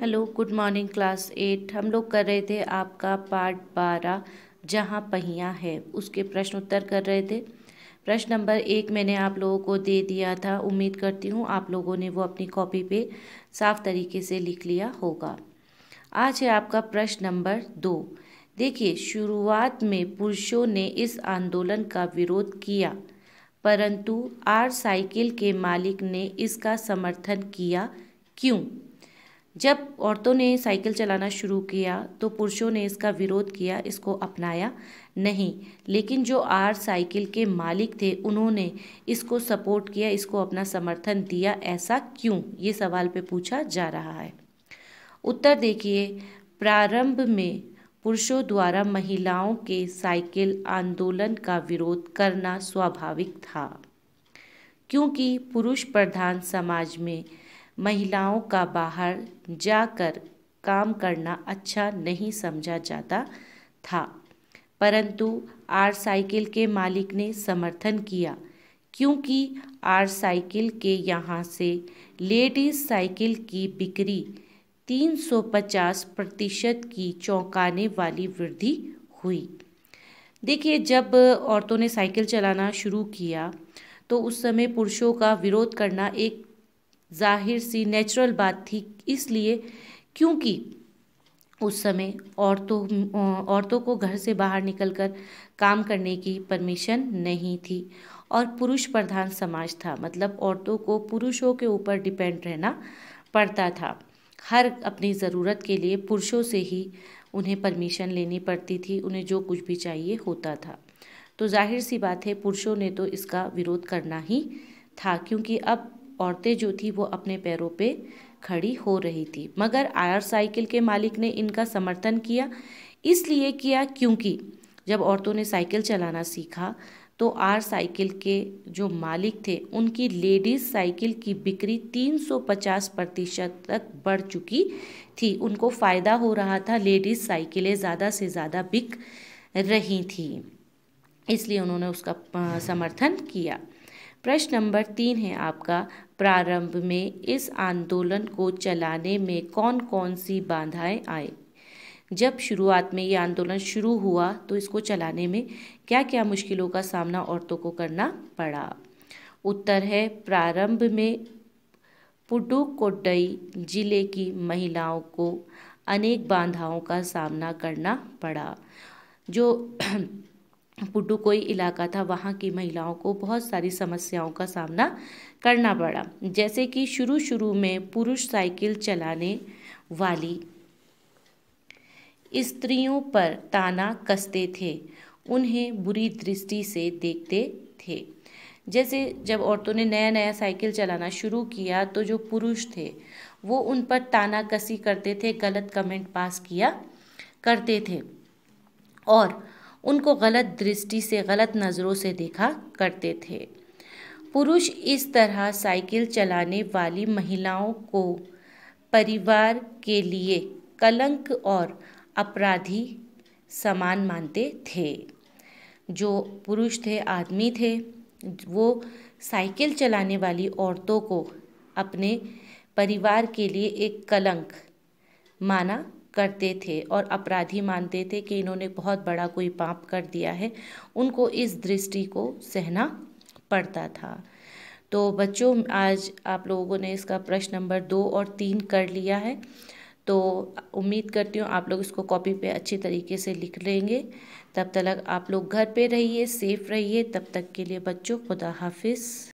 hello good morning class eight हम लोग कर रहे थे आपका पार्ट बारह जहाँ पहिया है उसके प्रश्न उत्तर कर रहे थे प्रश्न नंबर एक मैंने आप लोगों को दे दिया था उम्मीद करती हूँ आप लोगों ने वो अपनी कॉपी पे साफ तरीके से लिख लिया होगा आज है आपका प्रश्न नंबर दो देखिए शुरुआत में पुरुषों ने इस आंदोलन का विरोध किया परंतु आर साइकिल के मालिक ने इसका समर्थन किया क्यों जब औरतों ने साइकिल चलाना शुरू किया तो पुरुषों ने इसका विरोध किया इसको अपनाया नहीं लेकिन जो आर साइकिल के मालिक थे उन्होंने इसको सपोर्ट किया इसको अपना समर्थन दिया ऐसा क्यों ये सवाल पे पूछा जा रहा है उत्तर देखिए प्रारंभ में पुरुषों द्वारा महिलाओं के साइकिल आंदोलन का विरोध करना स्वाभाविक था क्योंकि पुरुष प्रधान समाज में महिलाओं का बाहर जाकर काम करना अच्छा नहीं समझा जाता था परंतु आर साइकिल के मालिक ने समर्थन किया क्योंकि आर साइकिल के यहाँ से लेडीज साइकिल की बिक्री 350 प्रतिशत की चौंकाने वाली वृद्धि हुई देखिए जब औरतों ने साइकिल चलाना शुरू किया तो उस समय पुरुषों का विरोध करना एक जाहिर सी नेचुरल बात थी इसलिए क्योंकि उस समय औरतों औरतों को घर से बाहर निकलकर काम करने की परमिशन नहीं थी और पुरुष प्रधान समाज था मतलब औरतों को पुरुषों के ऊपर डिपेंड रहना पड़ता था हर अपनी ज़रूरत के लिए पुरुषों से ही उन्हें परमिशन लेनी पड़ती थी उन्हें जो कुछ भी चाहिए होता था तो जाहिर सी बात है पुरुषों ने तो इसका विरोध करना ही था क्योंकि अब औरतें जो थी वो अपने पैरों पे खड़ी हो रही थी मगर आर साइकिल के मालिक ने इनका समर्थन किया इसलिए किया क्योंकि जब औरतों ने साइकिल चलाना सीखा तो आर साइकिल के जो मालिक थे उनकी लेडीज़ साइकिल की बिक्री 350 प्रतिशत तक बढ़ चुकी थी उनको फ़ायदा हो रहा था लेडीज़ साइकिलें ज़्यादा से ज़्यादा बिक रही थी इसलिए उन्होंने उसका समर्थन किया प्रश्न नंबर तीन है आपका प्रारंभ में इस आंदोलन को चलाने में कौन कौन सी बाधाएं आए जब शुरुआत में ये आंदोलन शुरू हुआ तो इसको चलाने में क्या क्या मुश्किलों का सामना औरतों को करना पड़ा उत्तर है प्रारंभ में पुडुकोडई जिले की महिलाओं को अनेक बाधाओं का सामना करना पड़ा जो पुडुकोई इलाका था वहाँ की महिलाओं को बहुत सारी समस्याओं का सामना करना पड़ा जैसे कि शुरू शुरू में पुरुष साइकिल चलाने वाली स्त्रियों पर ताना कसते थे उन्हें बुरी दृष्टि से देखते थे जैसे जब औरतों ने नया नया साइकिल चलाना शुरू किया तो जो पुरुष थे वो उन पर ताना कसी करते थे गलत कमेंट पास किया करते थे और उनको गलत दृष्टि से गलत नज़रों से देखा करते थे पुरुष इस तरह साइकिल चलाने वाली महिलाओं को परिवार के लिए कलंक और अपराधी समान मानते थे जो पुरुष थे आदमी थे वो साइकिल चलाने वाली औरतों को अपने परिवार के लिए एक कलंक माना करते थे और अपराधी मानते थे कि इन्होंने बहुत बड़ा कोई पाप कर दिया है उनको इस दृष्टि को सहना पड़ता था तो बच्चों आज आप लोगों ने इसका प्रश्न नंबर दो और तीन कर लिया है तो उम्मीद करती हूँ आप लोग इसको कॉपी पे अच्छी तरीके से लिख लेंगे तब तक आप लोग घर पे रहिए सेफ रहिए तब तक के लिए बच्चों खुदा हाफिज़